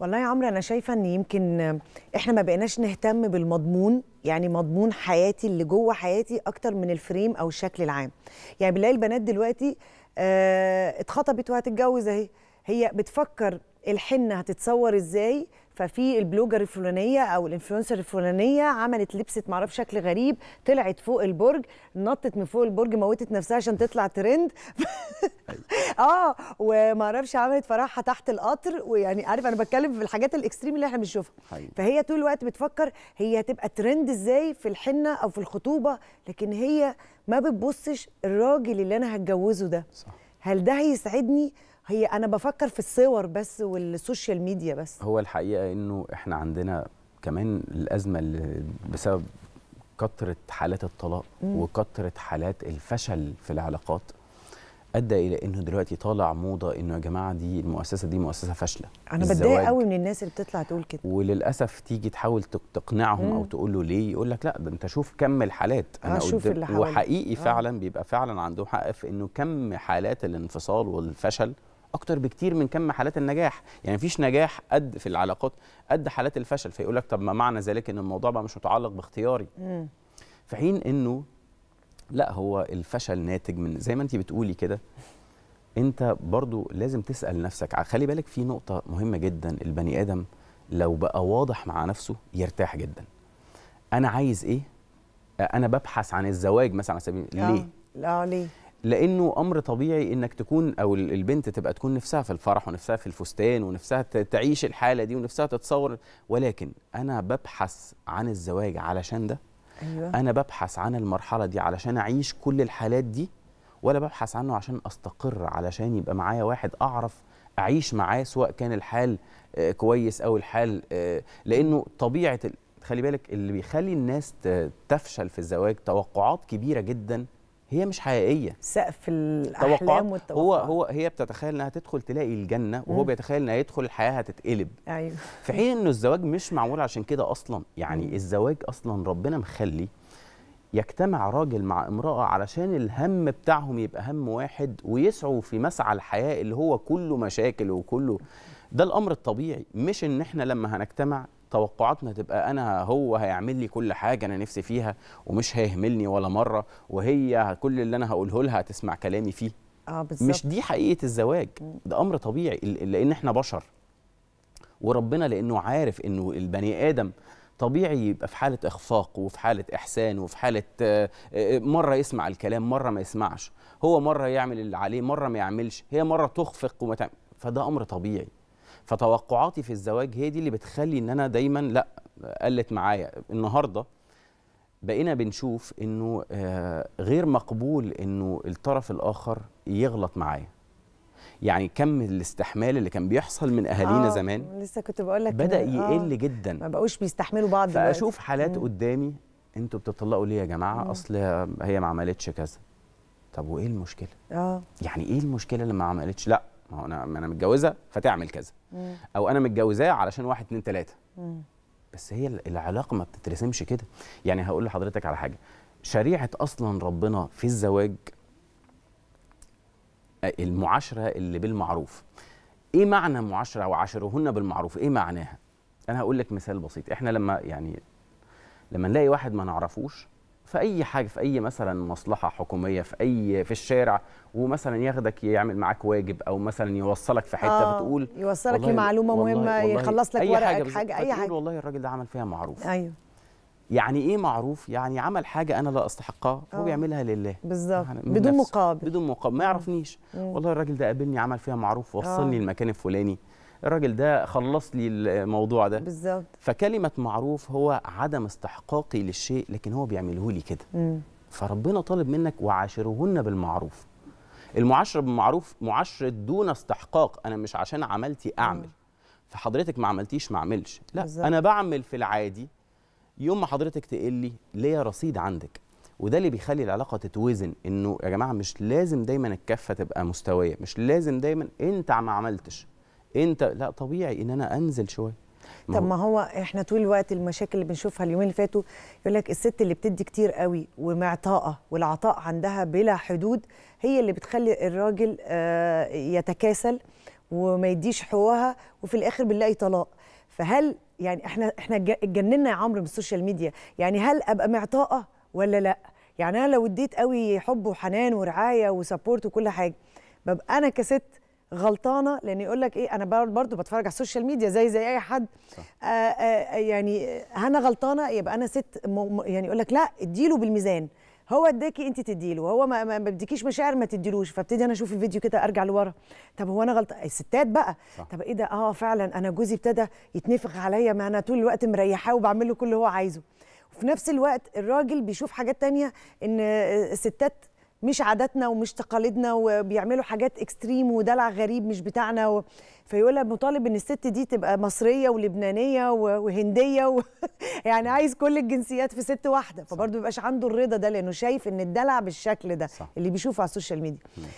والله يا عمرو انا شايفه ان يمكن احنا ما بقيناش نهتم بالمضمون يعني مضمون حياتي اللي جوه حياتي اكتر من الفريم او الشكل العام يعني بنلاقي البنات دلوقتي اه اتخطبت وهتتجوز اهي هي بتفكر الحنه هتتصور ازاي ففي البلوجر الفلانيه او الانفلونسر الفلانيه عملت لبست معرفش شكل غريب طلعت فوق البرج نطت من فوق البرج موتت نفسها عشان تطلع ترند اه وما اعرفش عملت فرحها تحت القطر ويعني عارف انا بتكلم في الحاجات الاكستريم اللي احنا بنشوفها فهي طول الوقت بتفكر هي هتبقى ترند ازاي في الحنه او في الخطوبه لكن هي ما بتبصش الراجل اللي انا هتجوزه ده صح. هل ده هيسعدني هي انا بفكر في الصور بس والسوشيال ميديا بس هو الحقيقه انه احنا عندنا كمان الازمه اللي بسبب كثره حالات الطلاق وكثره حالات الفشل في العلاقات ادى الى انه دلوقتي طالع موضه انه يا جماعه دي المؤسسه دي مؤسسه فاشله انا بتضايق قوي من الناس اللي بتطلع تقول كده وللاسف تيجي تحاول تقنعهم مم. او تقول له ليه يقول لك لا ده انت شوف كم الحالات انا اشوف آه، اللي حوالي. وحقيقي آه. فعلا بيبقى فعلا عندهم حق في انه كم حالات الانفصال والفشل اكتر بكتير من كم حالات النجاح يعني مفيش نجاح قد في العلاقات قد حالات الفشل فيقول لك طب ما معنى ذلك ان الموضوع بقى مش متعلق باختياري مم. في حين انه لا هو الفشل ناتج من زي ما انت بتقولي كده انت برضو لازم تسال نفسك خلي بالك في نقطه مهمه جدا البني ادم لو بقى واضح مع نفسه يرتاح جدا انا عايز ايه انا ببحث عن الزواج مثلا على سبيل آه. ليه لا ليه لانه امر طبيعي انك تكون او البنت تبقى تكون نفسها في الفرح ونفسها في الفستان ونفسها تعيش الحاله دي ونفسها تتصور ولكن انا ببحث عن الزواج علشان ده أيوة. انا ببحث عن المرحله دي علشان اعيش كل الحالات دي ولا ببحث عنه عشان استقر علشان يبقى معايا واحد اعرف اعيش معاه سواء كان الحال آه، كويس او الحال آه، لانه طبيعه خلي بالك اللي بيخلي الناس تفشل في الزواج توقعات كبيره جدا هي مش حقيقيه سقف الاحلام والتوقعات هو هو هي بتتخيل انها تدخل تلاقي الجنه وهو بيتخيل انها يدخل الحياه هتتقلب ايوه في حين انه الزواج مش معمول عشان كده اصلا يعني مم. الزواج اصلا ربنا مخلي يجتمع راجل مع امراه علشان الهم بتاعهم يبقى هم واحد ويسعوا في مسعى الحياه اللي هو كله مشاكل وكله ده الامر الطبيعي مش ان احنا لما هنجتمع توقعاتنا تبقى انا هو هيعمل لي كل حاجه انا نفسي فيها ومش هيهملني ولا مره وهي كل اللي انا هقوله لها هتسمع كلامي فيه آه مش دي حقيقه الزواج ده امر طبيعي لان احنا بشر وربنا لانه عارف انه البني ادم طبيعي يبقى في حاله اخفاق وفي حاله احسان وفي حاله آه، آه، مره يسمع الكلام مره ما يسمعش هو مره يعمل اللي عليه مره ما يعملش هي مره تخفق وما تعمل فده امر طبيعي فتوقعاتي في الزواج هي دي اللي بتخلي ان انا دايما لا قلت معايا النهارده بقينا بنشوف انه آه، غير مقبول انه الطرف الاخر يغلط معايا يعني كم الاستحمال اللي كان بيحصل من اهالينا آه زمان لسه كنت بقول لك بدا آه، يقل آه جدا ما بقوش بيستحملوا بعض فاشوف دلوقتي. حالات مم. قدامي انتوا بتطلقوا ليه يا جماعه مم. اصل هي ما عملتش كذا طب وايه المشكله اه يعني ايه المشكله لما ما عملتش لا ما هو انا ما انا متجوزه فتعمل كذا او انا متجوزاه علشان واحد اتنين تلاته بس هي العلاقه ما بتترسمش كده يعني هقول لحضرتك على حاجه شريعه اصلا ربنا في الزواج آه، المعاشره اللي بالمعروف ايه معنى معاشره وعاشرهن بالمعروف ايه معناها انا هقول لك مثال بسيط احنا لما يعني لما نلاقي واحد ما نعرفوش في اي حاجه في اي مثلا مصلحه حكوميه في اي في الشارع ومثلا ياخدك يعمل معاك واجب او مثلا يوصلك في حته آه بتقول يوصلك لمعلومه مهمه والله يخلص لك ورقك حاجه, حاجة اي حاجه والله الراجل ده عمل فيها معروف ايوه يعني ايه معروف يعني عمل حاجه انا لا استحقها هو آه. بيعملها لله بالظبط يعني بدون مقابل بدون مقابل ما يعرفنيش والله الراجل ده قابلني عمل فيها معروف وصلني آه. المكان الفلاني الراجل ده خلص لي الموضوع ده بالظبط فكلمه معروف هو عدم استحقاقي للشيء لكن هو بيعمله لي كده مم. فربنا طالب منك وعاشرهن بالمعروف المعاشره بالمعروف معاشره دون استحقاق انا مش عشان عملتي اعمل مم. فحضرتك ما عملتيش ما اعملش لا بالزبط. انا بعمل في العادي يوم ما حضرتك تقلي ليا رصيد عندك وده اللي بيخلي العلاقه تتوزن انه يا جماعه مش لازم دايما الكفه تبقى مستويه مش لازم دايما انت ما عملتش انت لا طبيعي ان انا انزل شويه طب ما هو احنا طول الوقت المشاكل اللي بنشوفها اليومين اللي فاتوا يقول لك الست اللي بتدي كتير قوي ومعطاءه والعطاء عندها بلا حدود هي اللي بتخلي الراجل آه، يتكاسل وما يديش حقوقها وفي الاخر بنلاقي طلاق فهل يعني احنا احنا اتجننا يا عمرو من السوشيال ميديا يعني هل ابقى معطاءه ولا لا يعني انا لو اديت قوي حب وحنان ورعايه وسبورت وكل حاجه ببقى انا كست غلطانه لان يقول لك ايه انا برضو بتفرج على السوشيال ميديا زي زي اي حد آآ آآ آه، آه، آه، يعني انا غلطانه يبقى انا ست يعني يقول لك لا اديله بالميزان هو اداكي انت تديله هو ما, ما بديكيش مشاعر ما تديلوش فابتدي انا اشوف الفيديو كده ارجع لورا طب هو انا غلط الستات بقى صح. طب ايه ده اه فعلا انا جوزي ابتدى يتنفخ عليا ما انا طول الوقت مريحاه وبعمل له كل اللي هو عايزه وفي نفس الوقت الراجل بيشوف حاجات تانية ان الستات مش عاداتنا ومش تقاليدنا وبيعملوا حاجات اكستريم ودلع غريب مش بتاعنا و... فيقولها مطالب ان الست دي تبقى مصريه ولبنانيه وهنديه و... يعني عايز كل الجنسيات في ست واحده فبرضه ما بيبقاش عنده الرضا ده لانه شايف ان الدلع بالشكل ده صح. اللي بيشوفه على السوشيال ميديا